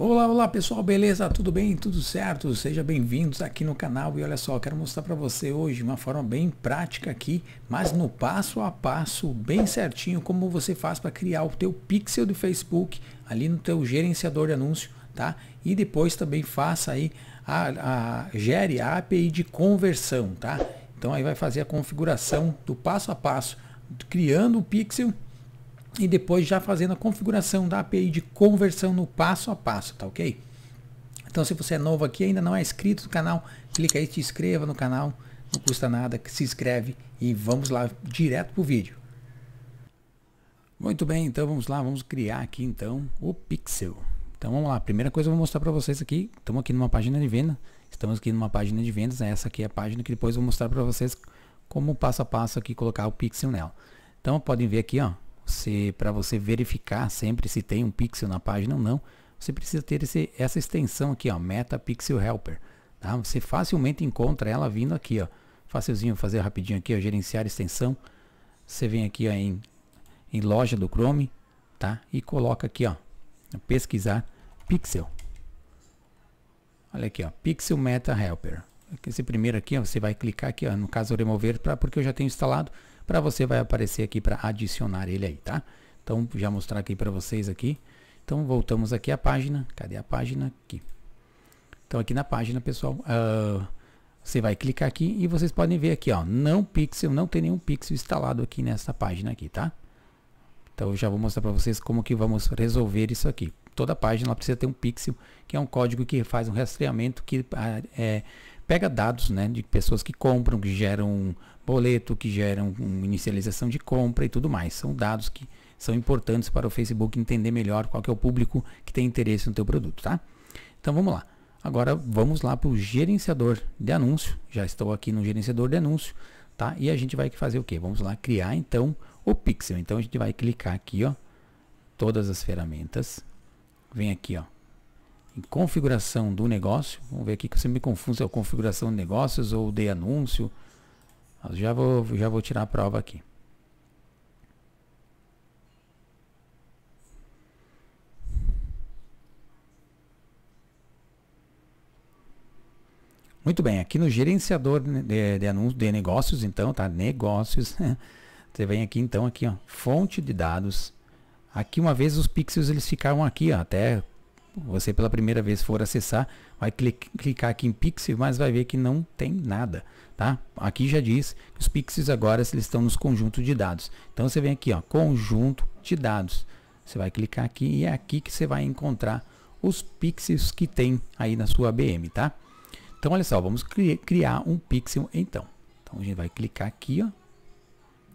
Olá, olá pessoal, beleza? Tudo bem? Tudo certo? Sejam bem-vindos aqui no canal e olha só, quero mostrar para você hoje uma forma bem prática aqui, mas no passo a passo, bem certinho, como você faz para criar o teu pixel do Facebook ali no teu gerenciador de anúncio, tá? E depois também faça aí, a, a, gere a API de conversão, tá? Então aí vai fazer a configuração do passo a passo, criando o pixel e depois já fazendo a configuração da API de conversão no passo a passo, tá ok? Então se você é novo aqui ainda não é inscrito no canal, clica aí, se inscreva no canal, não custa nada, se inscreve e vamos lá direto pro vídeo. Muito bem, então vamos lá, vamos criar aqui então o Pixel. Então vamos lá, primeira coisa eu vou mostrar para vocês aqui, estamos aqui numa página de venda, estamos aqui numa página de vendas, essa aqui é a página que depois eu vou mostrar para vocês como passo a passo aqui colocar o Pixel nela. Então podem ver aqui, ó, para você verificar sempre se tem um pixel na página ou não, você precisa ter esse, essa extensão aqui, ó, Meta Pixel Helper. Tá? Você facilmente encontra ela vindo aqui, ó. Facilzinho fazer rapidinho aqui, ó, gerenciar extensão. Você vem aqui ó, em, em loja do Chrome, tá? E coloca aqui, ó, pesquisar pixel. Olha aqui, ó, Pixel Meta Helper. Esse primeiro aqui, ó, você vai clicar aqui, ó, no caso remover, pra, porque eu já tenho instalado para você vai aparecer aqui para adicionar ele aí, tá? Então, já mostrar aqui para vocês aqui. Então, voltamos aqui à página. Cadê a página? Aqui. Então, aqui na página, pessoal, uh, você vai clicar aqui e vocês podem ver aqui, ó, não pixel, não tem nenhum pixel instalado aqui nessa página aqui, tá? Então, eu já vou mostrar para vocês como que vamos resolver isso aqui. Toda página precisa ter um pixel, que é um código que faz um rastreamento que ah, é, pega dados né, de pessoas que compram, que geram boleto, que geram inicialização de compra e tudo mais. São dados que são importantes para o Facebook entender melhor qual é o público que tem interesse no teu produto, tá? Então vamos lá. Agora vamos lá para o gerenciador de anúncio. Já estou aqui no gerenciador de anúncio, tá? E a gente vai fazer o quê? Vamos lá criar então o pixel. Então a gente vai clicar aqui, ó, todas as ferramentas. Vem aqui, ó, em configuração do negócio. Vamos ver aqui que eu sempre me confundo se é configuração de negócios ou de anúncio. Já vou, já vou tirar a prova aqui. Muito bem, aqui no gerenciador de, de anúncios de negócios, então, tá? Negócios. Né? Você vem aqui então aqui, ó, fonte de dados. Aqui uma vez os pixels eles ficaram aqui, ó, até você pela primeira vez for acessar, vai clicar aqui em pixel, mas vai ver que não tem nada, tá? Aqui já diz que os pixels agora eles estão nos conjuntos de dados. Então você vem aqui, ó, conjunto de dados. Você vai clicar aqui e é aqui que você vai encontrar os pixels que tem aí na sua ABM, tá? Então olha só, vamos criar um pixel então. Então a gente vai clicar aqui, ó,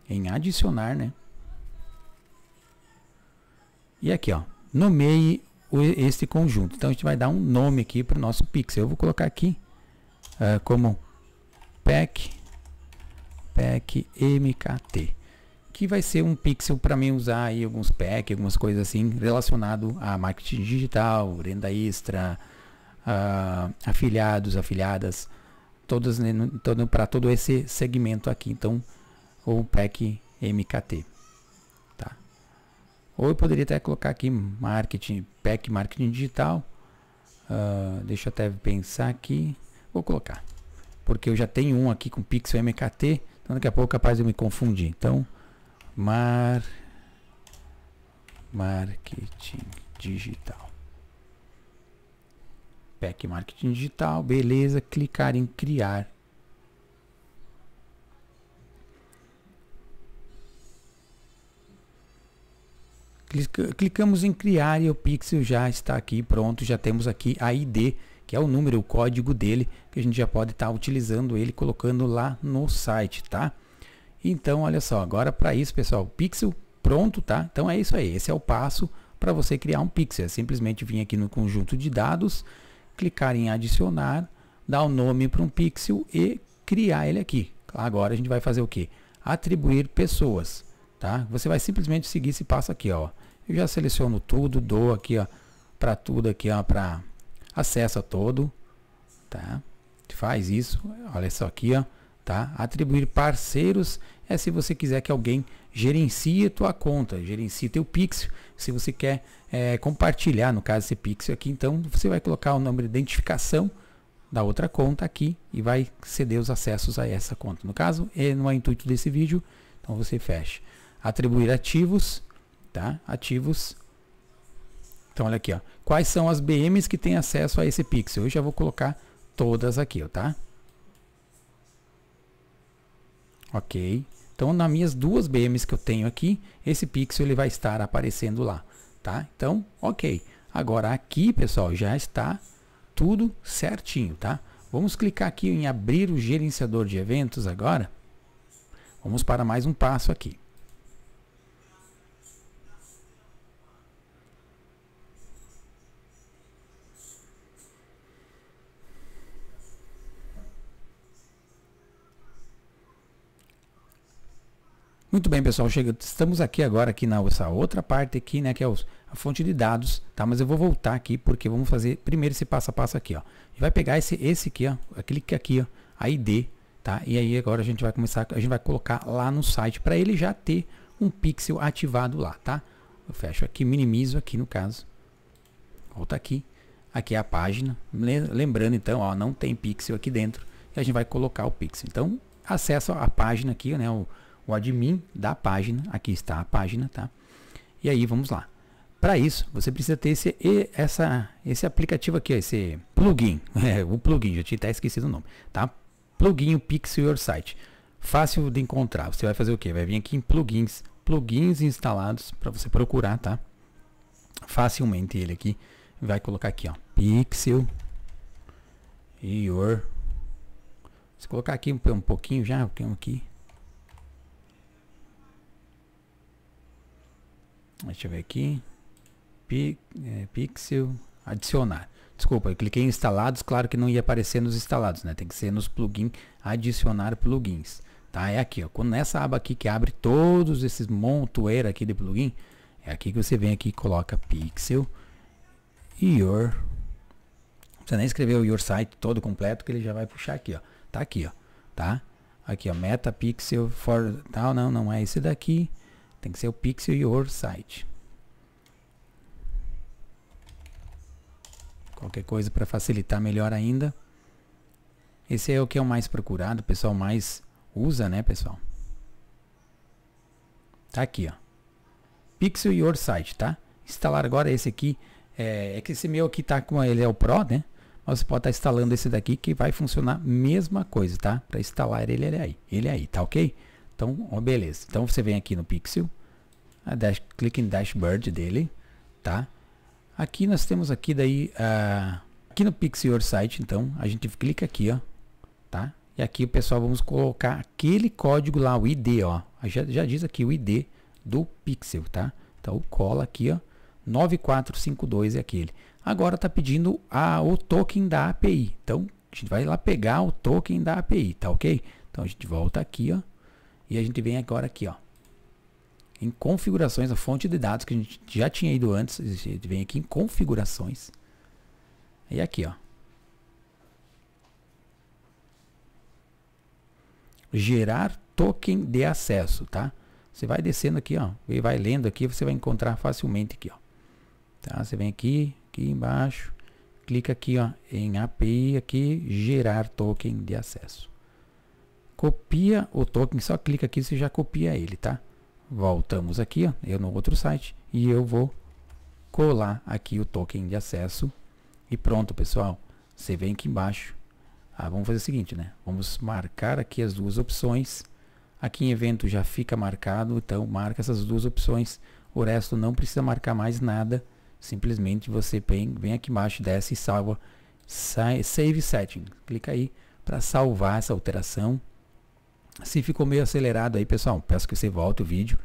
em adicionar, né? E aqui, ó, nomeie este conjunto. Então a gente vai dar um nome aqui para o nosso pixel. Eu vou colocar aqui uh, como pack, pack mkt, que vai ser um pixel para mim usar aí alguns pack, algumas coisas assim relacionado a marketing digital, renda extra, uh, afiliados, afiliadas, todas, né, todo, para todo esse segmento aqui. Então o pack mkt. Ou eu poderia até colocar aqui marketing, pack marketing digital. Uh, deixa eu até pensar aqui. Vou colocar. Porque eu já tenho um aqui com pixel MKT. Então daqui a pouco é capaz de eu me confundir. Então, mar... Marketing digital. Pack marketing digital. Beleza. Clicar em criar. Clicamos em criar e o pixel já está aqui pronto, já temos aqui a ID, que é o número, o código dele, que a gente já pode estar tá utilizando ele, colocando lá no site, tá? Então, olha só, agora para isso, pessoal, pixel pronto, tá? Então é isso aí, esse é o passo para você criar um pixel, é simplesmente vir aqui no conjunto de dados, clicar em adicionar, dar o um nome para um pixel e criar ele aqui. Agora a gente vai fazer o que? Atribuir pessoas, tá? Você vai simplesmente seguir esse passo aqui, ó. Eu já seleciono tudo, dou aqui, ó, para tudo aqui, ó, para acesso a todo, tá? Faz isso, olha só aqui, ó, tá? Atribuir parceiros é se você quiser que alguém gerencie tua conta, gerencie teu pixel. Se você quer é, compartilhar, no caso esse pixel aqui, então você vai colocar o número de identificação da outra conta aqui e vai ceder os acessos a essa conta. No caso, não é intuito desse vídeo, então você fecha. Atribuir ativos, tá? Ativos. Então olha aqui, ó. Quais são as BMs que têm acesso a esse pixel? Eu já vou colocar todas aqui, ó, tá? OK. Então nas minhas duas BMs que eu tenho aqui, esse pixel ele vai estar aparecendo lá, tá? Então, OK. Agora aqui, pessoal, já está tudo certinho, tá? Vamos clicar aqui em abrir o gerenciador de eventos agora. Vamos para mais um passo aqui. Muito bem, pessoal, chega, estamos aqui agora aqui nessa outra parte aqui, né, que é os, a fonte de dados, tá? Mas eu vou voltar aqui porque vamos fazer primeiro esse passo a passo aqui, ó. E vai pegar esse esse aqui, ó, clique aqui, ó, a ID, tá? E aí agora a gente vai começar, a gente vai colocar lá no site para ele já ter um pixel ativado lá, tá? Eu fecho aqui, minimizo aqui no caso. Volta aqui. Aqui é a página. Lembrando então, ó, não tem pixel aqui dentro. E a gente vai colocar o pixel. Então, acessa a página aqui, né, o o admin da página. Aqui está a página, tá? E aí vamos lá. Para isso, você precisa ter esse, essa, esse aplicativo aqui, esse plugin. É, o plugin, já tinha até esquecido o nome, tá? Plugin Pixel Your Site. Fácil de encontrar. Você vai fazer o que? Vai vir aqui em plugins, plugins instalados para você procurar, tá? Facilmente ele aqui vai colocar aqui, ó, Pixel Your. Se colocar aqui um pouquinho já, aqui Deixa eu ver aqui. É, pixel. Adicionar. Desculpa, eu cliquei em instalados, claro que não ia aparecer nos instalados, né? Tem que ser nos plugins, adicionar plugins. Tá? É aqui, ó. Quando nessa aba aqui que abre todos esses montoeira aqui de plugin, é aqui que você vem aqui e coloca pixel your você nem escreveu o your site todo completo que ele já vai puxar aqui, ó. Tá aqui, ó. Tá? Aqui, ó, Metapixel for tal, não, não é esse daqui. Tem que ser o pixel your site. Qualquer coisa para facilitar melhor ainda. Esse é o que é o mais procurado, o pessoal mais usa, né, pessoal? Tá aqui, ó. Pixel Your Site, tá? Instalar agora esse aqui. É, é, que esse meu aqui tá com ele é o Pro, né? Mas você pode estar tá instalando esse daqui que vai funcionar mesma coisa, tá? Para instalar ele, ele é aí. Ele é aí, tá ok? Então, ó, beleza. Então você vem aqui no Pixel, dash, clica em Dashboard dele, tá? Aqui nós temos aqui daí, uh, aqui no Pixel Your Site, então, a gente clica aqui, ó, tá? E aqui, o pessoal, vamos colocar aquele código lá, o ID, ó. Já, já diz aqui o ID do Pixel, tá? Então, cola aqui, ó. 9452 é aquele. Agora está pedindo a, o token da API. Então, a gente vai lá pegar o token da API, tá ok? Então, a gente volta aqui, ó. E a gente vem agora aqui, ó. Em configurações, a fonte de dados que a gente já tinha ido antes. A gente vem aqui em configurações. E aqui, ó. Gerar token de acesso, tá? Você vai descendo aqui, ó. E vai lendo aqui, você vai encontrar facilmente aqui, ó. Tá? Você vem aqui, aqui embaixo. Clica aqui, ó. Em API, aqui. Gerar token de acesso copia o token, só clica aqui você já copia ele, tá? Voltamos aqui, ó, eu no outro site e eu vou colar aqui o token de acesso e pronto, pessoal. Você vem aqui embaixo. Ah, vamos fazer o seguinte, né? Vamos marcar aqui as duas opções. Aqui em evento já fica marcado, então marca essas duas opções. O resto não precisa marcar mais nada. Simplesmente você vem, vem aqui embaixo, desce e salva. Save setting. Clica aí para salvar essa alteração. Se assim, ficou meio acelerado aí, pessoal, peço que você volte o vídeo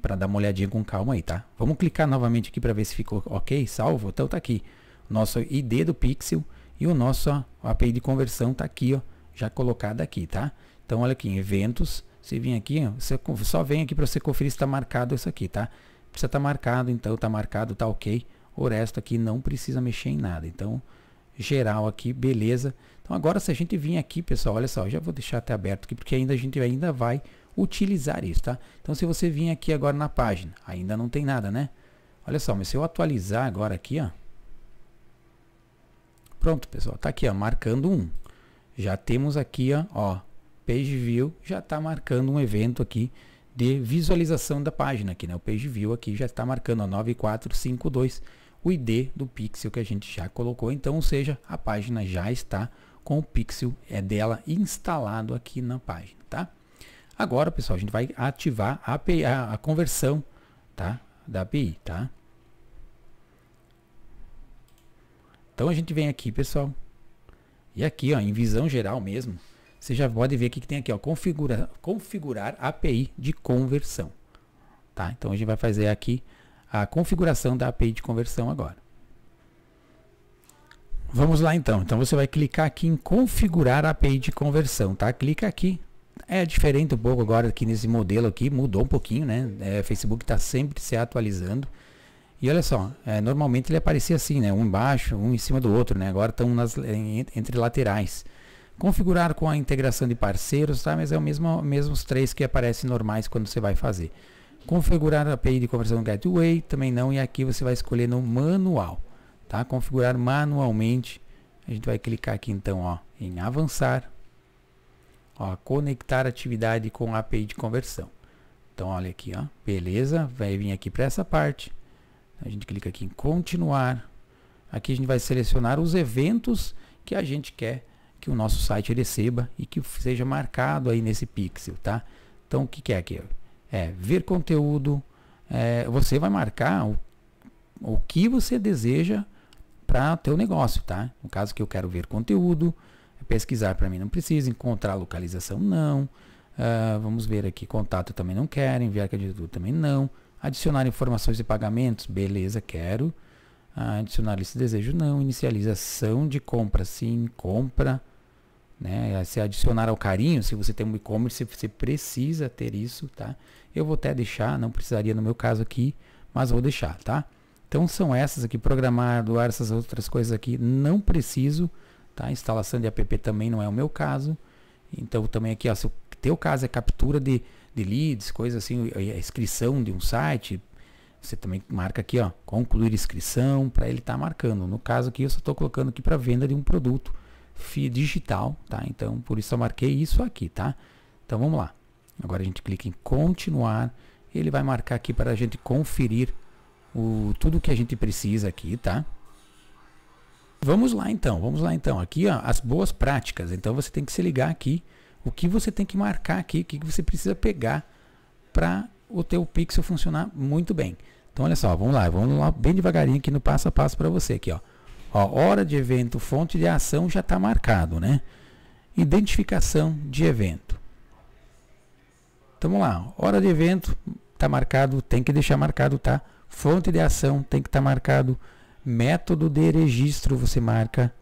para dar uma olhadinha com calma aí, tá? Vamos clicar novamente aqui para ver se ficou ok, salvo. Então tá aqui nosso ID do Pixel e o nosso API de conversão tá aqui, ó, já colocado aqui, tá? Então olha aqui em eventos, você vem aqui, ó, você só vem aqui para você conferir se está marcado isso aqui, tá? Precisa estar tá marcado, então tá marcado, tá ok. O resto aqui não precisa mexer em nada. Então geral aqui, beleza. Então agora se a gente vir aqui, pessoal, olha só, já vou deixar até aberto aqui, porque ainda a gente ainda vai utilizar isso, tá? Então se você vir aqui agora na página, ainda não tem nada, né? Olha só, mas se eu atualizar agora aqui, ó. Pronto, pessoal, tá aqui, ó, marcando um. Já temos aqui, ó, ó page view já tá marcando um evento aqui de visualização da página aqui, né? O page view aqui já está marcando a 9452 o ID do pixel que a gente já colocou, então, ou seja, a página já está com o pixel é dela instalado aqui na página, tá? Agora, pessoal, a gente vai ativar a, API, a, a conversão, tá? Da API, tá? Então a gente vem aqui, pessoal. E aqui, ó, em visão geral mesmo, você já pode ver aqui que tem aqui, ó, configura, configurar API de conversão, tá? Então a gente vai fazer aqui a configuração da API de conversão agora. Vamos lá então. Então você vai clicar aqui em configurar a API de conversão, tá? Clica aqui. É diferente um pouco agora aqui nesse modelo aqui, mudou um pouquinho, né? É, Facebook está sempre se atualizando. E olha só, é, normalmente ele aparecia assim, né? Um embaixo, um em cima do outro, né? Agora estão nas, é, entre laterais. Configurar com a integração de parceiros, tá? Mas é o mesmo, mesmos três que aparecem normais quando você vai fazer. Configurar a API de conversão Gateway, também não. E aqui você vai escolher no manual tá? Configurar manualmente. A gente vai clicar aqui então, ó, em avançar. Ó, conectar atividade com a API de conversão. Então, olha aqui, ó. Beleza? Vai vir aqui para essa parte. A gente clica aqui em continuar. Aqui a gente vai selecionar os eventos que a gente quer que o nosso site receba e que seja marcado aí nesse pixel, tá? Então, o que, que é aqui? É ver conteúdo. É, você vai marcar o, o que você deseja para o teu negócio, tá? No caso que eu quero ver conteúdo, pesquisar para mim não precisa, encontrar localização não, uh, vamos ver aqui, contato também não quero, enviar candidatura também não, adicionar informações e pagamentos, beleza, quero, uh, adicionar esse desejo não, inicialização de compra sim, compra, né? Se adicionar ao carinho, se você tem um e-commerce, você precisa ter isso, tá? Eu vou até deixar, não precisaria no meu caso aqui, mas vou deixar, tá? Então são essas aqui, programar, doar essas outras coisas aqui, não preciso, tá? Instalação de app também não é o meu caso. Então também aqui, ó, se o teu caso é captura de, de leads, coisa assim, a é, é inscrição de um site, você também marca aqui, ó, concluir inscrição, para ele estar tá marcando. No caso aqui, eu só estou colocando aqui para venda de um produto digital, tá? Então, por isso eu marquei isso aqui, tá? Então, vamos lá. Agora a gente clica em continuar, ele vai marcar aqui para a gente conferir o, tudo que a gente precisa aqui, tá? Vamos lá então, vamos lá então. Aqui ó, as boas práticas. Então você tem que se ligar aqui, o que você tem que marcar aqui, o que você precisa pegar para o teu pixel funcionar muito bem. Então olha só, vamos lá, vamos lá bem devagarinho aqui no passo a passo para você aqui, ó. ó. Hora de evento, fonte de ação já está marcado, né? Identificação de evento. Então vamos lá, hora de evento está marcado, tem que deixar marcado, tá? Fonte de ação tem que estar tá marcado. Método de registro você marca,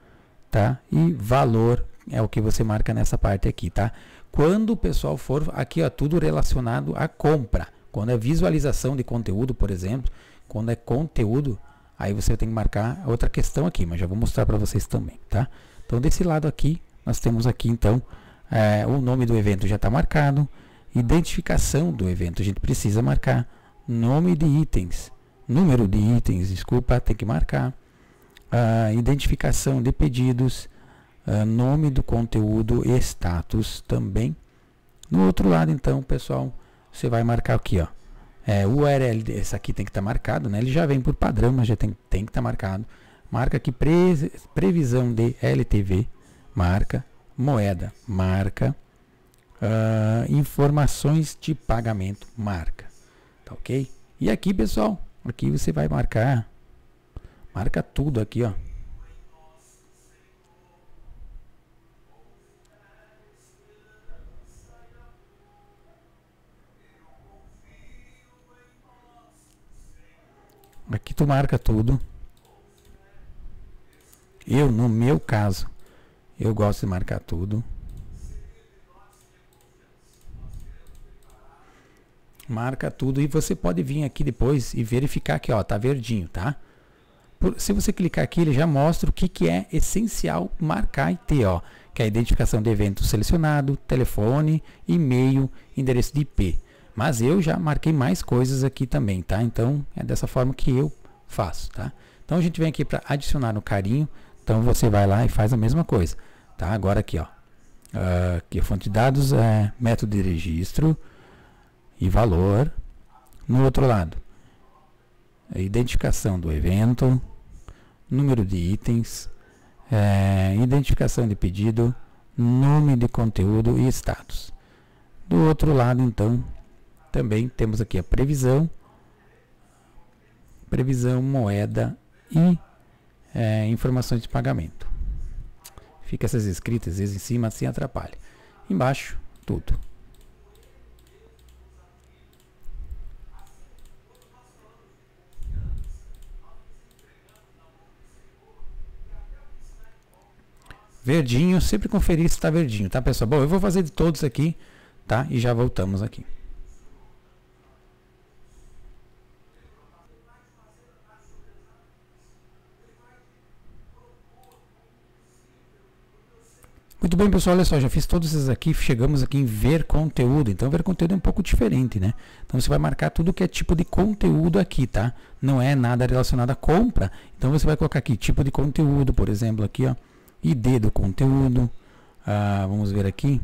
tá? E valor é o que você marca nessa parte aqui, tá? Quando o pessoal for aqui, ó, tudo relacionado à compra. Quando é visualização de conteúdo, por exemplo, quando é conteúdo, aí você tem que marcar outra questão aqui, mas já vou mostrar para vocês também, tá? Então desse lado aqui, nós temos aqui então é, o nome do evento já está marcado, identificação do evento a gente precisa marcar, nome de itens, número de itens, desculpa, tem que marcar, a identificação de pedidos, nome do conteúdo e status também. No outro lado, então, pessoal, você vai marcar aqui, ó. É, URL, esse aqui tem que estar tá marcado, né? Ele já vem por padrão, mas já tem, tem que estar tá marcado. Marca aqui pre, previsão de LTV, marca. Moeda, marca. Uh, informações de pagamento, marca. Tá ok? E aqui, pessoal, Aqui você vai marcar. Marca tudo aqui, ó. Aqui tu marca tudo. Eu, no meu caso, eu gosto de marcar tudo. marca tudo e você pode vir aqui depois e verificar que ó, tá verdinho, tá? Por, se você clicar aqui, ele já mostra o que, que é essencial marcar e ter, ó, que é a identificação de evento selecionado, telefone, e-mail, endereço de IP. Mas eu já marquei mais coisas aqui também, tá? Então é dessa forma que eu faço, tá? Então a gente vem aqui para adicionar no carinho. Então você vai lá e faz a mesma coisa, tá? Agora aqui, ó, uh, aqui a fonte de dados é método de registro e valor no outro lado. A identificação do evento, número de itens, é, identificação de pedido, nome de conteúdo e status. Do outro lado, então, também temos aqui a previsão, previsão, moeda e é, informações de pagamento. Fica essas escritas, às vezes em cima, assim atrapalha. Embaixo, tudo. Verdinho, sempre conferir se está verdinho, tá pessoal? Bom, eu vou fazer de todos aqui, tá? E já voltamos aqui. Muito bem, pessoal. Olha só, já fiz todos esses aqui. Chegamos aqui em ver conteúdo. Então, ver conteúdo é um pouco diferente, né? Então, você vai marcar tudo que é tipo de conteúdo aqui, tá? Não é nada relacionado à compra. Então, você vai colocar aqui tipo de conteúdo, por exemplo, aqui, ó. ID do conteúdo. Ah, vamos ver aqui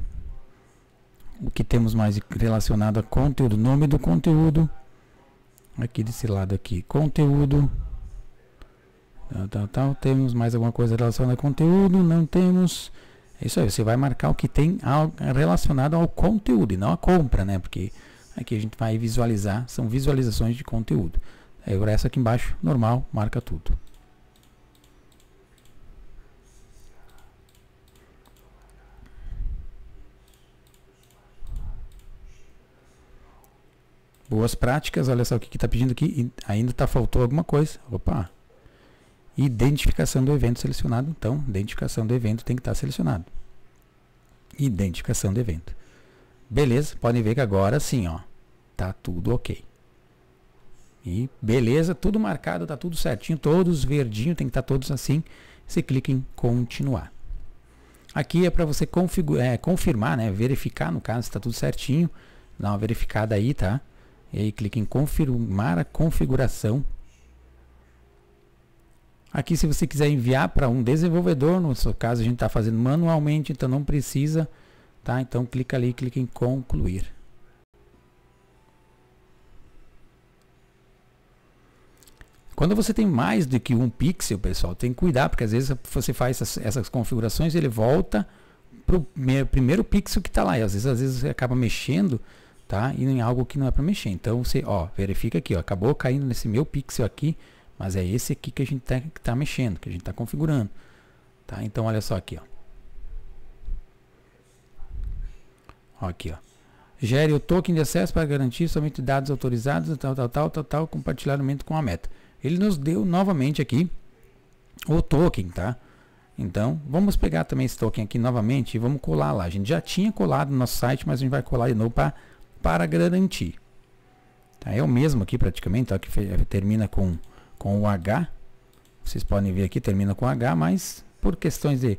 o que temos mais relacionado a conteúdo, nome do conteúdo, aqui desse lado aqui, conteúdo, tal, tal, tal. temos mais alguma coisa relacionada a conteúdo, não temos, é isso aí, você vai marcar o que tem relacionado ao conteúdo e não a compra, né, porque aqui a gente vai visualizar, são visualizações de conteúdo, agora essa aqui embaixo, normal, marca tudo. Boas práticas, olha só o que está pedindo aqui. Ainda está faltou alguma coisa. Opa! Identificação do evento selecionado. Então, identificação do evento tem que estar tá selecionado. Identificação do evento. Beleza, podem ver que agora sim, ó. Tá tudo ok. E beleza, tudo marcado, tá tudo certinho, todos verdinho, tem que estar tá todos assim. Você clica em continuar. Aqui é para você é, confirmar, né, verificar no caso se está tudo certinho. Dá uma verificada aí, tá? E aí clique em confirmar a configuração. Aqui se você quiser enviar para um desenvolvedor, no seu caso a gente está fazendo manualmente, então não precisa, tá? Então clica ali, clica em concluir. Quando você tem mais do que um pixel, pessoal, tem que cuidar, porque às vezes você faz essas, essas configurações e ele volta para o primeiro pixel que está lá. E às vezes, às vezes você acaba mexendo tá? E em é algo que não é para mexer. Então você, ó, verifica aqui, ó, acabou caindo nesse meu pixel aqui, mas é esse aqui que a gente tá, que tá mexendo, que a gente tá configurando, tá? Então olha só aqui, ó. ó aqui, ó. Gere o token de acesso para garantir somente dados autorizados, tal, tal, tal, tal, tal, compartilhamento com a meta. Ele nos deu novamente aqui o token, tá? Então, vamos pegar também esse token aqui novamente e vamos colar lá. A gente já tinha colado no nosso site, mas a gente vai colar de novo para para garantir. Tá, é o mesmo aqui praticamente, ó, que termina com, com o H. Vocês podem ver aqui, termina com H, mas por questões de,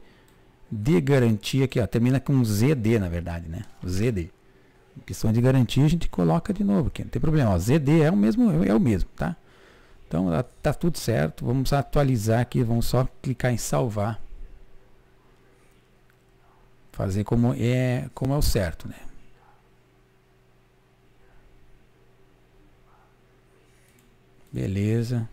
de garantia aqui, ó, termina com ZD na verdade, né? ZD. questão de garantia a gente coloca de novo aqui, não tem problema. Ó, ZD é o mesmo, é o mesmo, tá? Então tá, tá tudo certo, vamos atualizar aqui, vamos só clicar em salvar. Fazer como é, como é o certo, né? Beleza.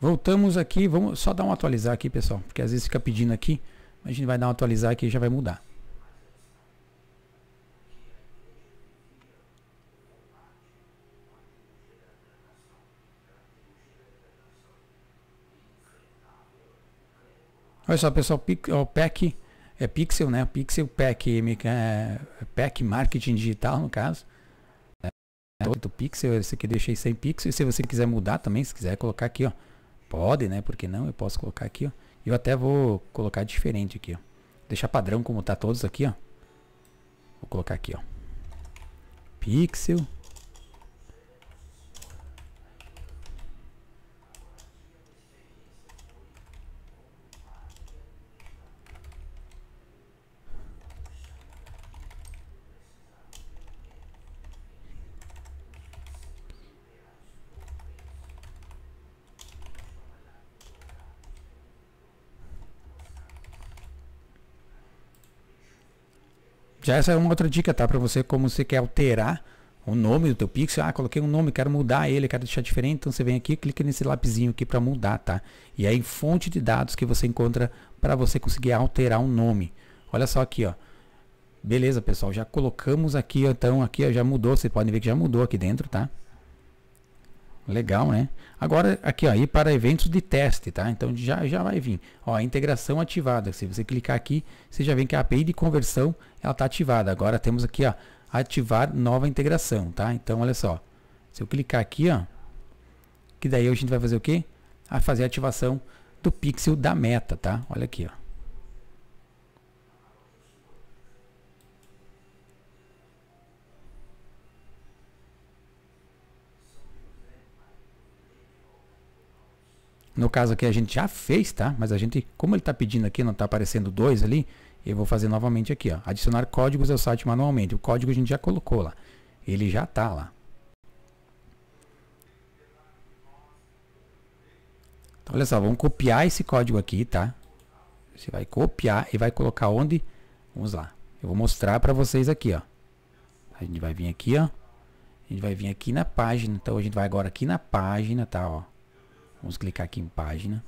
Voltamos aqui, vamos só dar um atualizar aqui, pessoal, porque às vezes fica pedindo aqui, mas a gente vai dar um atualizar aqui e já vai mudar. Olha só, pessoal, o PEC é Pixel, né? Pixel Pack, é, Pack Marketing Digital, no caso. É, do Pixel, esse aqui eu deixei 100 pixels. E se você quiser mudar também, se quiser colocar aqui, ó. Pode, né? Porque não, eu posso colocar aqui, ó. Eu até vou colocar diferente aqui, ó. Deixar padrão como tá todos aqui, ó. Vou colocar aqui, ó. Pixel Já essa é uma outra dica, tá? Para você, como você quer alterar o nome do teu pixel. Ah, coloquei um nome, quero mudar ele, quero deixar diferente. Então você vem aqui, clica nesse lapizinho aqui para mudar, tá? E aí fonte de dados que você encontra para você conseguir alterar um nome. Olha só aqui, ó. Beleza, pessoal, já colocamos aqui, então aqui ó, já mudou, vocês podem ver que já mudou aqui dentro, tá? Legal, né? Agora aqui ó, ir para eventos de teste, tá? Então já já vai vir. Ó, integração ativada. Se você clicar aqui, você já vem que a API de conversão ela tá ativada. Agora temos aqui ó, ativar nova integração, tá? Então olha só. Se eu clicar aqui, ó, que daí a gente vai fazer o quê? A fazer a ativação do pixel da meta, tá? Olha aqui, ó. No caso aqui a gente já fez, tá? Mas a gente, como ele está pedindo aqui, não está aparecendo dois ali, eu vou fazer novamente aqui, ó. Adicionar códigos ao site manualmente. O código a gente já colocou lá. Ele já está lá. Então, olha só, vamos copiar esse código aqui, tá? Você vai copiar e vai colocar onde? Vamos lá. Eu vou mostrar para vocês aqui, ó. A gente vai vir aqui, ó. A gente vai vir aqui na página. Então a gente vai agora aqui na página, tá, ó. Vamos clicar aqui em página.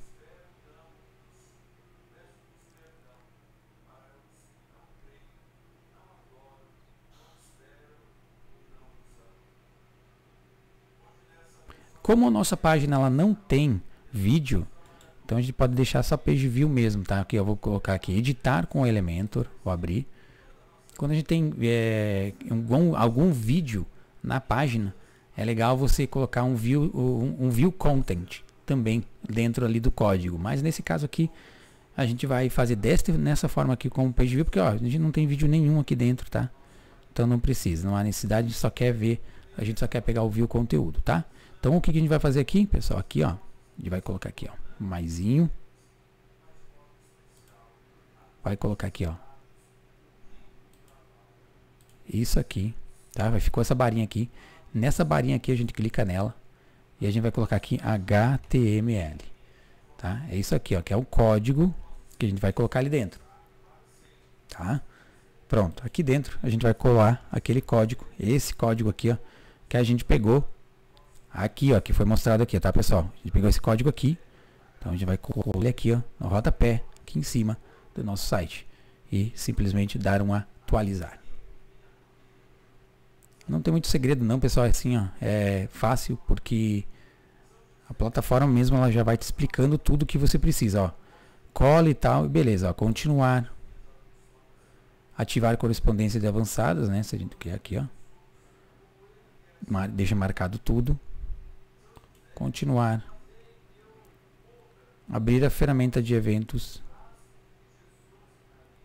Como a nossa página ela não tem vídeo, então a gente pode deixar só page view mesmo, tá? Aqui eu vou colocar aqui editar com Elementor, vou abrir. Quando a gente tem é, algum, algum vídeo na página, é legal você colocar um view, um, um view content também dentro ali do código. Mas nesse caso aqui, a gente vai fazer desta, nessa forma aqui como page view, porque ó, a gente não tem vídeo nenhum aqui dentro, tá? Então não precisa, não há necessidade, a gente só quer ver, a gente só quer pegar o view conteúdo, tá? Então o que, que a gente vai fazer aqui, pessoal? Aqui, ó, a gente vai colocar aqui, ó, maisinho. Vai colocar aqui, ó. Isso aqui, tá? Vai ficou essa barinha aqui. Nessa barinha aqui a gente clica nela e a gente vai colocar aqui HTML. Tá? É isso aqui, ó, que é o código que a gente vai colocar ali dentro. Tá? Pronto, aqui dentro a gente vai colar aquele código, esse código aqui, ó, que a gente pegou aqui, ó, que foi mostrado aqui, tá, pessoal? A gente pegou esse código aqui, então a gente vai colar ele aqui, ó, no rodapé, aqui em cima do nosso site e simplesmente dar um atualizar. Não tem muito segredo não, pessoal. É assim, ó, é fácil porque a plataforma mesmo ela já vai te explicando tudo que você precisa, ó. Cola e tal, e beleza, ó, continuar. Ativar correspondências avançadas, né? Se a gente quer aqui, ó. Mar deixa marcado tudo. Continuar. Abrir a ferramenta de eventos.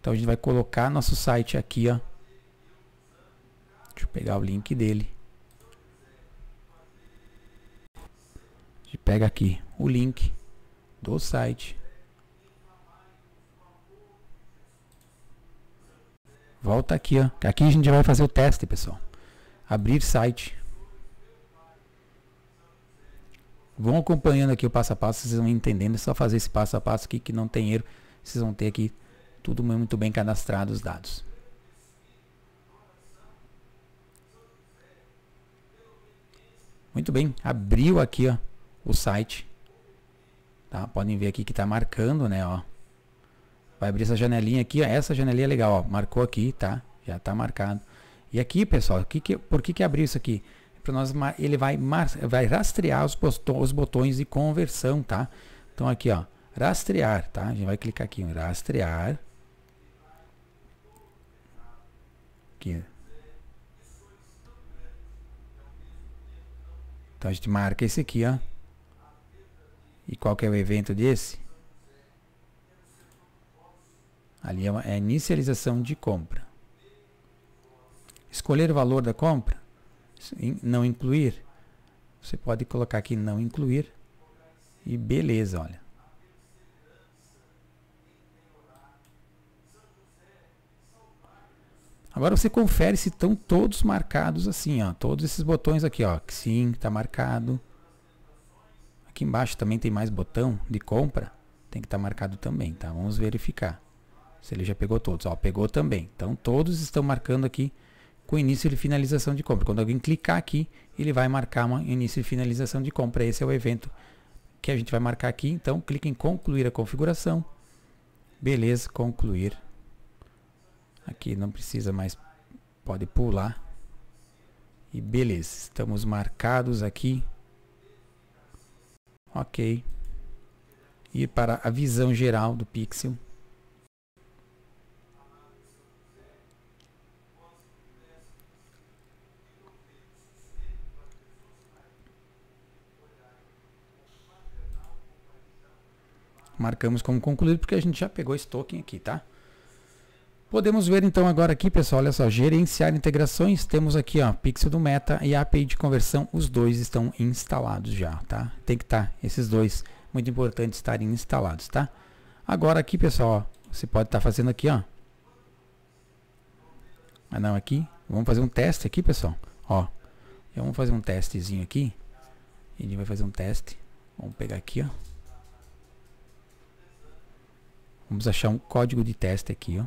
Então a gente vai colocar nosso site aqui, ó Deixa eu pegar o link dele. A gente pega aqui o link do site. Volta aqui, ó. Aqui a gente vai fazer o teste, pessoal. Abrir site. Vão acompanhando aqui o passo a passo, vocês vão entendendo. É só fazer esse passo a passo aqui que não tem erro. Vocês vão ter aqui tudo muito bem cadastrado os dados. Muito bem, abriu aqui ó, o site. Tá? Podem ver aqui que está marcando, né? Ó. Vai abrir essa janelinha aqui, ó. essa janelinha é legal, ó. marcou aqui, tá? Já está marcado. E aqui, pessoal, que que, por que, que abriu isso aqui? É Para nós, ele vai, vai rastrear os, os botões de conversão, tá? Então aqui, ó, rastrear, tá? A gente vai clicar aqui em rastrear. Aqui, Então a gente marca esse aqui, ó. E qual que é o evento desse? Ali é, uma, é inicialização de compra. Escolher o valor da compra? Não incluir. Você pode colocar aqui não incluir. E beleza, olha. Agora você confere se estão todos marcados assim, ó. Todos esses botões aqui, ó. Sim, está marcado. Aqui embaixo também tem mais botão de compra. Tem que estar tá marcado também, tá? Vamos verificar se ele já pegou todos. Ó, pegou também. Então todos estão marcando aqui com início de finalização de compra. Quando alguém clicar aqui, ele vai marcar um início de finalização de compra. Esse é o evento que a gente vai marcar aqui. Então clique em concluir a configuração. Beleza, concluir Aqui não precisa mais, pode pular. E beleza, estamos marcados aqui. Ok. Ir para a visão geral do pixel. marcamos como concluído porque a gente já pegou esse token aqui, tá? Podemos ver então agora aqui, pessoal, olha só, gerenciar integrações, temos aqui, ó, pixel do Meta e a API de conversão, os dois estão instalados já, tá? Tem que estar, tá, esses dois, muito importante estarem instalados, tá? Agora aqui, pessoal, ó, você pode estar tá fazendo aqui, ó. Ah, não, aqui, vamos fazer um teste aqui, pessoal, ó. Vamos fazer um testezinho aqui. Ele vai fazer um teste. Vamos pegar aqui, ó. Vamos achar um código de teste aqui, ó.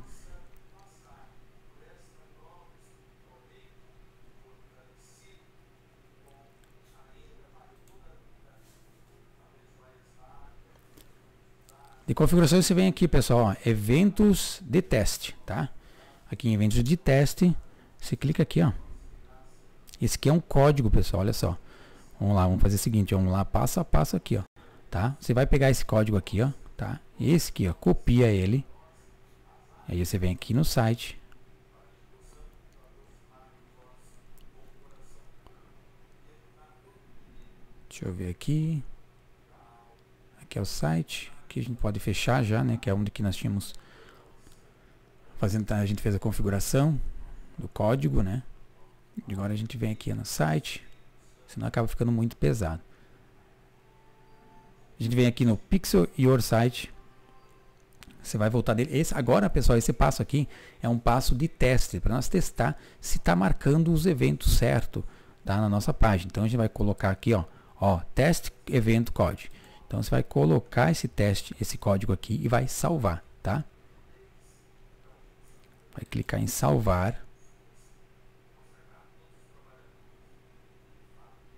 De configuração você vem aqui, pessoal, ó, eventos de teste, tá? Aqui em eventos de teste, você clica aqui, ó. Esse aqui é um código, pessoal, olha só. Vamos lá, vamos fazer o seguinte, vamos lá passo a passo aqui, ó, tá? Você vai pegar esse código aqui, ó, tá? Esse aqui, ó, copia ele. Aí você vem aqui no site. Deixa eu ver aqui. Aqui é o site que a gente pode fechar já, né? Que é onde que nós tínhamos fazendo, a gente fez a configuração do código, né? E agora a gente vem aqui no site, senão acaba ficando muito pesado. A gente vem aqui no Pixel Your Site. Você vai voltar dele. Esse, agora, pessoal, esse passo aqui é um passo de teste para nós testar se está marcando os eventos certo tá, na nossa página. Então a gente vai colocar aqui, ó, ó, teste evento code. Então você vai colocar esse teste, esse código aqui e vai salvar, tá? Vai clicar em salvar.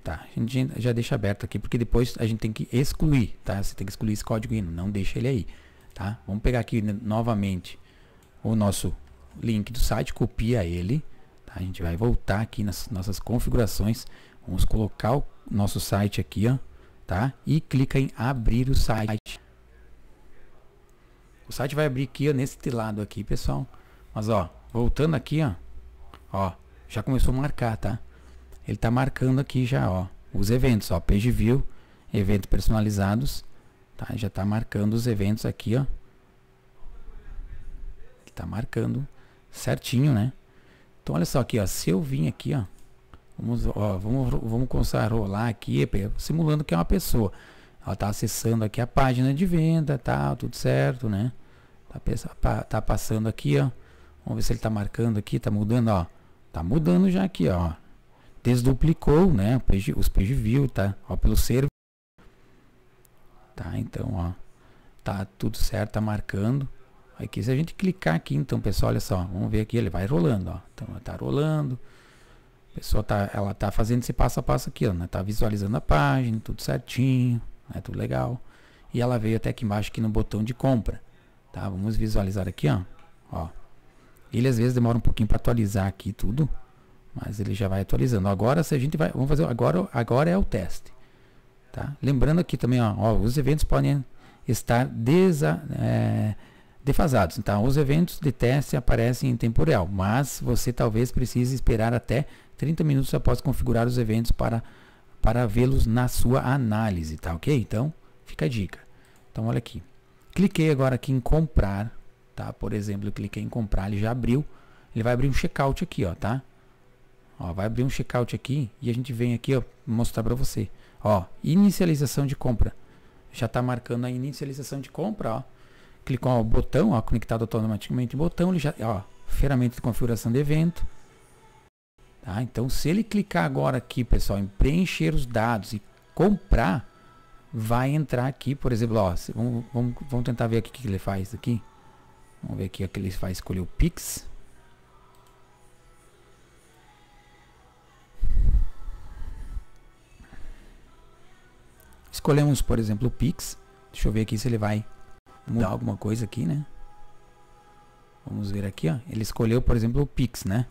Tá, a gente já deixa aberto aqui, porque depois a gente tem que excluir, tá? Você tem que excluir esse código hino, não deixa ele aí, tá? Vamos pegar aqui novamente o nosso link do site, copia ele, tá? A gente vai voltar aqui nas nossas configurações, vamos colocar o nosso site aqui, ó, tá? E clica em abrir o site. O site vai abrir aqui, ó, nesse lado aqui, pessoal. Mas ó, voltando aqui, ó, ó, já começou a marcar, tá? Ele tá marcando aqui já, ó, os eventos, ó, page view, eventos personalizados, tá? Já tá marcando os eventos aqui, ó. Tá marcando certinho, né? Então olha só aqui, ó, se eu vim aqui, ó, Vamos, ó, vamos, vamos começar a rolar aqui, simulando que é uma pessoa. Ela está acessando aqui a página de venda, tá? Tudo certo, né? Tá, tá passando aqui, ó. Vamos ver se ele está marcando aqui, está mudando, ó. Tá mudando já aqui, ó. Desduplicou, né? Page, os page view, tá? Ó, pelo servo. Tá, então, ó. Tá tudo certo, tá marcando. Aqui, se a gente clicar aqui, então, pessoal, olha só. Vamos ver aqui, ele vai rolando, ó. Então, tá rolando pessoa tá, ela tá fazendo esse passo a passo aqui, ó, né? Tá visualizando a página, tudo certinho, né? Tudo legal. E ela veio até aqui embaixo aqui no botão de compra, tá? Vamos visualizar aqui, ó. ó. Ele às vezes demora um pouquinho para atualizar aqui tudo, mas ele já vai atualizando. Agora se a gente vai, vamos fazer agora, agora é o teste, tá? Lembrando aqui também, ó, ó os eventos podem estar desa, é, defasados. Então, os eventos de teste aparecem em tempo real, mas você talvez precise esperar até 30 minutos após configurar os eventos para, para vê-los na sua análise, tá ok? Então, fica a dica. Então, olha aqui. Cliquei agora aqui em comprar, tá? Por exemplo, eu cliquei em comprar, ele já abriu. Ele vai abrir um checkout aqui, ó, tá? Ó, vai abrir um checkout aqui e a gente vem aqui, ó, mostrar para você. Ó, inicialização de compra. Já tá marcando a inicialização de compra, ó. Clicou no botão, ó, conectado automaticamente botão, ele já, ó, ferramenta de configuração de evento Tá? Então, se ele clicar agora aqui, pessoal, em preencher os dados e comprar, vai entrar aqui, por exemplo, ó, vamos, vamos, vamos tentar ver aqui o que ele faz aqui. Vamos ver aqui o que ele faz, escolher o Pix. Escolhemos, por exemplo, o Pix. Deixa eu ver aqui se ele vai mudar alguma coisa aqui, né? Vamos ver aqui, ó. Ele escolheu, por exemplo, o Pix, né?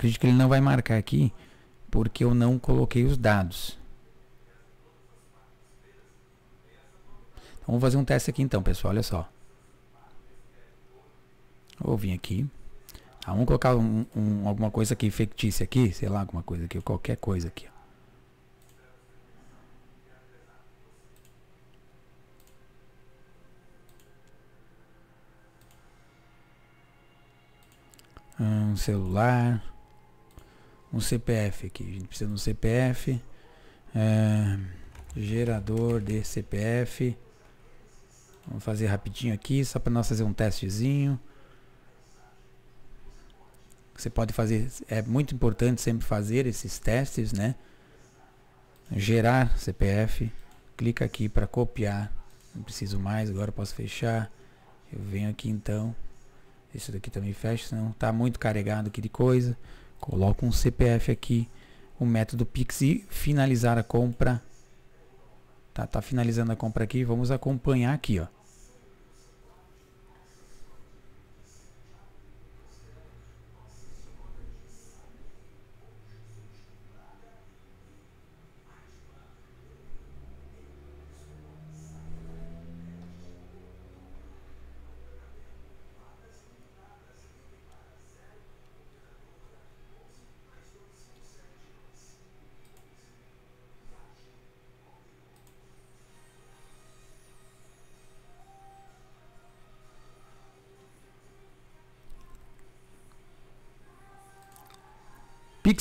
acredito que ele não vai marcar aqui, porque eu não coloquei os dados. Então, vamos fazer um teste aqui então, pessoal, olha só. Vou vir aqui. Ah, vamos colocar um, um, alguma coisa aqui fictícia aqui, sei lá, alguma coisa aqui, qualquer coisa aqui. Ah, um celular um CPF aqui. A gente precisa de um CPF. É, gerador de CPF. Vamos fazer rapidinho aqui, só para nós fazer um testezinho. Você pode fazer, é muito importante sempre fazer esses testes, né? Gerar CPF. Clica aqui para copiar. Não preciso mais, agora posso fechar. Eu venho aqui então. Isso daqui também fecha, senão tá muito carregado aqui de coisa. Coloco um CPF aqui, o um método Pix e finalizar a compra. Tá, tá finalizando a compra aqui. Vamos acompanhar aqui, ó.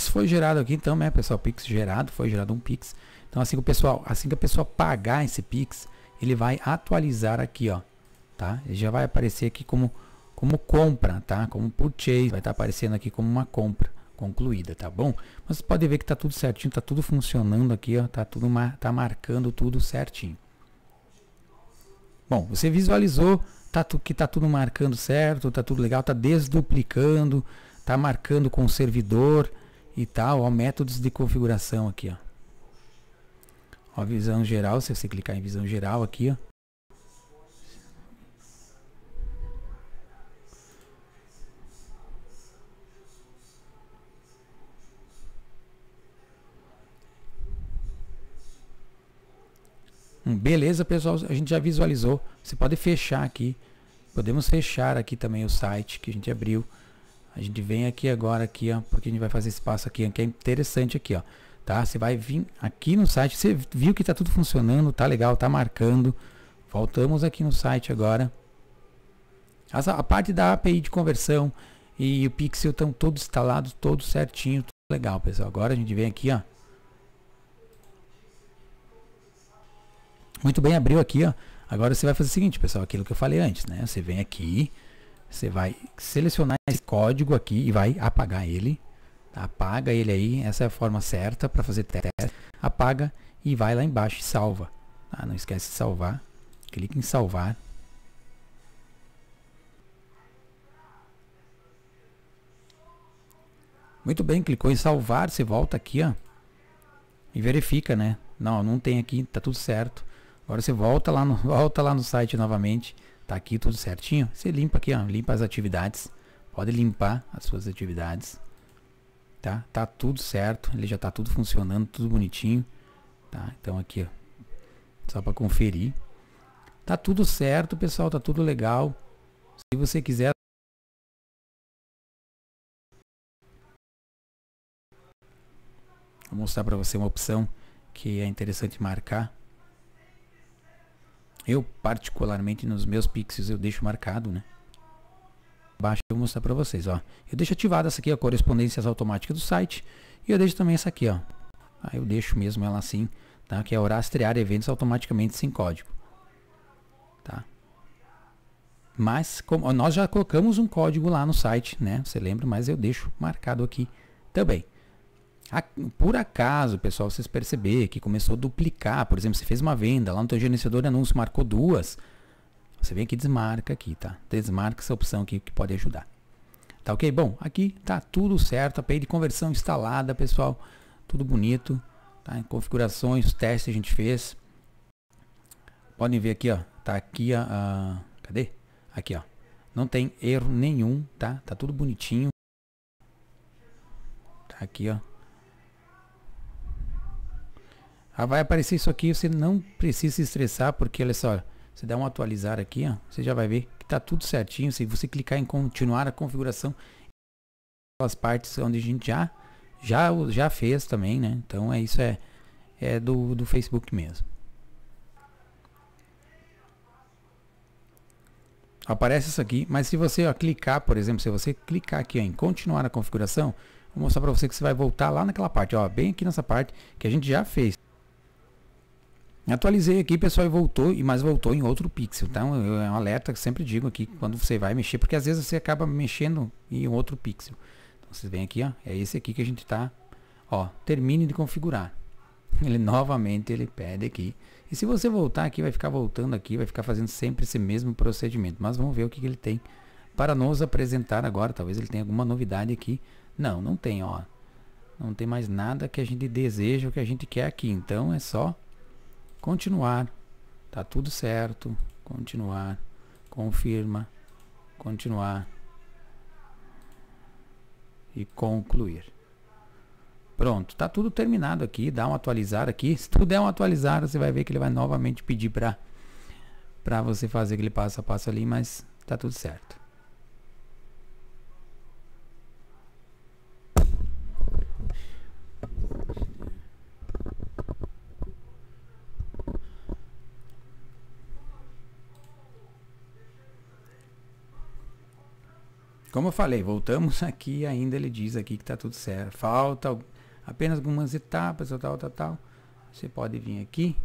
foi gerado aqui então, né, pessoal? Pix gerado, foi gerado um Pix. Então assim que o pessoal, assim que a pessoa pagar esse Pix, ele vai atualizar aqui, ó, tá? Ele já vai aparecer aqui como como compra, tá? Como purchase, vai estar tá aparecendo aqui como uma compra concluída, tá bom? Mas você pode ver que tá tudo certinho, tá tudo funcionando aqui, ó, tá tudo mar, tá marcando tudo certinho. Bom, você visualizou tá tu, que tá tudo marcando certo, tá tudo legal, tá desduplicando, tá marcando com o servidor, e tal, ó, métodos de configuração aqui, ó. Ó, visão geral, se você clicar em visão geral aqui, ó. Hum, beleza, pessoal, a gente já visualizou. Você pode fechar aqui. Podemos fechar aqui também o site que a gente abriu. A gente vem aqui agora aqui, ó, porque a gente vai fazer espaço aqui, que é interessante aqui, ó, tá? Você vai vir aqui no site, você viu que tá tudo funcionando, tá legal, tá marcando. Voltamos aqui no site agora. a parte da API de conversão e o Pixel estão todos instalados, todos certinho, tudo legal, pessoal. Agora a gente vem aqui, ó. Muito bem, abriu aqui, ó. Agora você vai fazer o seguinte, pessoal, aquilo que eu falei antes, né? Você vem aqui, você vai selecionar esse código aqui e vai apagar ele. Tá? Apaga ele aí, essa é a forma certa para fazer teste. Apaga e vai lá embaixo e salva. Ah, não esquece de salvar. Clique em salvar. Muito bem, clicou em salvar, você volta aqui, ó. E verifica, né? Não, não tem aqui, tá tudo certo. Agora você volta lá no, volta lá no site novamente, Tá aqui tudo certinho. Você limpa aqui, ó, limpa as atividades. Pode limpar as suas atividades. Tá? Tá tudo certo, ele já tá tudo funcionando, tudo bonitinho. Tá? Então aqui, ó, só para conferir. Tá tudo certo, pessoal, tá tudo legal. Se você quiser Vou mostrar para você uma opção que é interessante marcar. Eu, particularmente, nos meus pixels eu deixo marcado, né? Baixo eu vou mostrar para vocês, ó. Eu deixo ativada essa aqui, a correspondências automáticas do site. E eu deixo também essa aqui, ó. Aí eu deixo mesmo ela assim, tá? Que é o rastrear eventos automaticamente sem código. Tá? Mas como nós já colocamos um código lá no site, né? Você lembra, mas eu deixo marcado aqui também por acaso, pessoal, vocês perceber que começou a duplicar, por exemplo, você fez uma venda lá no teu gerenciador de anúncio, marcou duas, você vem aqui e desmarca aqui, tá? Desmarca essa opção aqui que pode ajudar. Tá ok? Bom, aqui tá tudo certo, a API de conversão instalada, pessoal, tudo bonito, tá? Em configurações, testes a gente fez. Podem ver aqui, ó, tá aqui a, a cadê? Aqui, ó. Não tem erro nenhum, tá? Tá tudo bonitinho. Tá aqui, ó Ah, vai aparecer isso aqui, você não precisa se estressar, porque olha só, você dá um atualizar aqui, ó, você já vai ver que tá tudo certinho. Se você clicar em continuar a configuração, as partes onde a gente já, já, já fez também, né? Então é isso, é, é do, do Facebook mesmo. Aparece isso aqui, mas se você ó, clicar, por exemplo, se você clicar aqui ó, em continuar a configuração, vou mostrar para você que você vai voltar lá naquela parte, ó, bem aqui nessa parte que a gente já fez. Atualizei aqui, pessoal, e voltou, e mas voltou em outro pixel. Então, é um alerta que sempre digo aqui quando você vai mexer, porque às vezes você acaba mexendo em outro pixel. Então, vocês vêm aqui, ó, é esse aqui que a gente tá, ó, termine de configurar. Ele novamente ele pede aqui. E se você voltar aqui, vai ficar voltando aqui, vai ficar fazendo sempre esse mesmo procedimento. Mas vamos ver o que, que ele tem para nos apresentar agora. Talvez ele tenha alguma novidade aqui. Não, não tem, ó. Não tem mais nada que a gente deseja, o que a gente quer aqui. Então é só continuar, tá tudo certo, continuar, confirma, continuar e concluir. Pronto, tá tudo terminado aqui, dá um atualizar aqui. Se tu der um atualizar, você vai ver que ele vai novamente pedir para para você fazer aquele passo a passo ali, mas tá tudo certo. Como eu falei, voltamos aqui ainda ele diz aqui que está tudo certo. Falta apenas algumas etapas, tal, tal, tal. Você pode vir aqui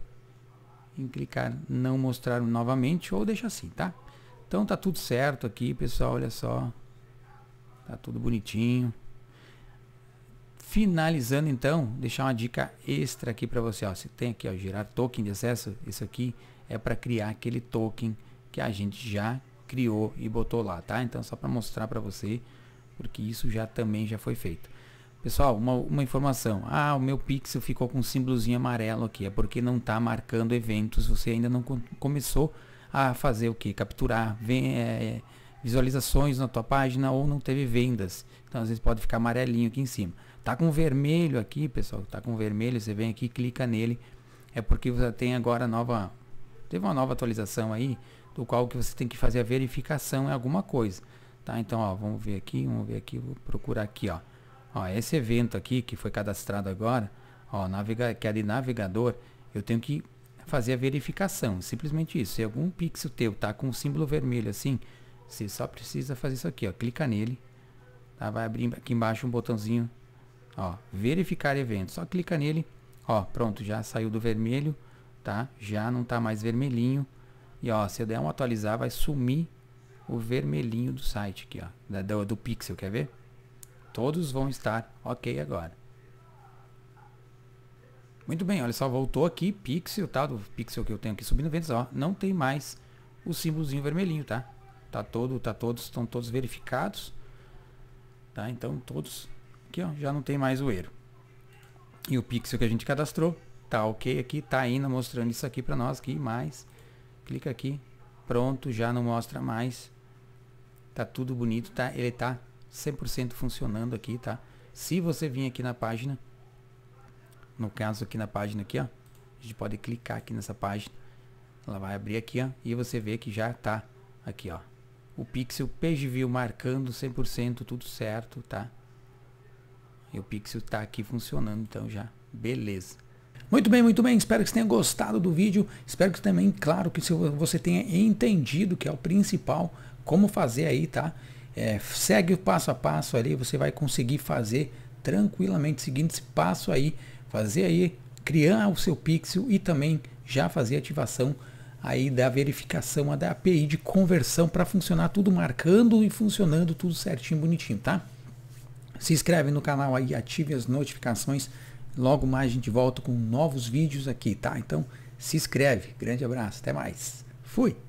e clicar não mostrar novamente ou deixa assim, tá? Então tá tudo certo aqui, pessoal, olha só. Tá tudo bonitinho. Finalizando então, deixar uma dica extra aqui para você, ó. Você tem aqui, ó, gerar token de acesso, isso aqui é para criar aquele token que a gente já criou e botou lá, tá? Então só para mostrar para você, porque isso já também já foi feito. Pessoal, uma, uma, informação. Ah, o meu pixel ficou com um símbolozinho amarelo aqui. É porque não está marcando eventos. Você ainda não começou a fazer o que? Capturar vem, é, eh, visualizações na tua página ou não teve vendas. Então, às vezes pode ficar amarelinho aqui em cima. Tá com vermelho aqui, pessoal. Tá com vermelho. Você vem aqui clica nele. É porque você tem agora nova... Teve uma nova atualização aí do qual que você tem que fazer a verificação é alguma coisa. Tá? Então, ó, vamos ver aqui, vamos ver aqui, vou procurar aqui, ó. ó esse evento aqui que foi cadastrado agora, ó, navega, que é navegador, eu tenho que fazer a verificação, simplesmente isso. Se algum pixel teu tá com o um símbolo vermelho assim, você só precisa fazer isso aqui, ó, clica nele, tá? Vai abrir aqui embaixo um botãozinho, ó, verificar evento. Só clica nele, ó, pronto, já saiu do vermelho, tá? Já não tá mais vermelhinho. E ó, se eu der um atualizar, vai sumir o vermelhinho do site aqui, ó. do, do pixel, quer ver? Todos vão estar ok agora. Muito bem, olha só, voltou aqui, pixel, tá? Do pixel que eu tenho aqui subindo, vendo ó, não tem mais o símbolozinho vermelhinho, tá? Tá todo, tá todos, estão todos verificados. Tá? Então todos aqui, ó, já não tem mais o erro. E o pixel que a gente cadastrou, tá ok aqui, tá ainda né, mostrando isso aqui para nós aqui, mas clica aqui, pronto, já não mostra mais. Tá tudo bonito, tá? Ele tá 100% funcionando aqui, tá? Se você vir aqui na página, no caso aqui na página aqui, ó, a gente pode clicar aqui nessa página. Ela vai abrir aqui, ó, e você vê que já tá aqui, ó. O pixel page view marcando 100%, tudo certo, tá? E o pixel tá aqui funcionando, então já. Beleza. Muito bem, muito bem. Espero que você tenha gostado do vídeo. Espero que também, claro, que você tenha entendido, que é o principal, como fazer aí, tá? É, segue o passo a passo ali, você vai conseguir fazer tranquilamente, seguindo esse passo aí, fazer aí, criar o seu pixel e também já fazer ativação aí da verificação da API de conversão para funcionar tudo marcando e funcionando tudo certinho, bonitinho, tá? Se inscreve no canal aí, ative as notificações Logo mais a gente volta com novos vídeos aqui, tá? Então se inscreve. Grande abraço, até mais. Fui!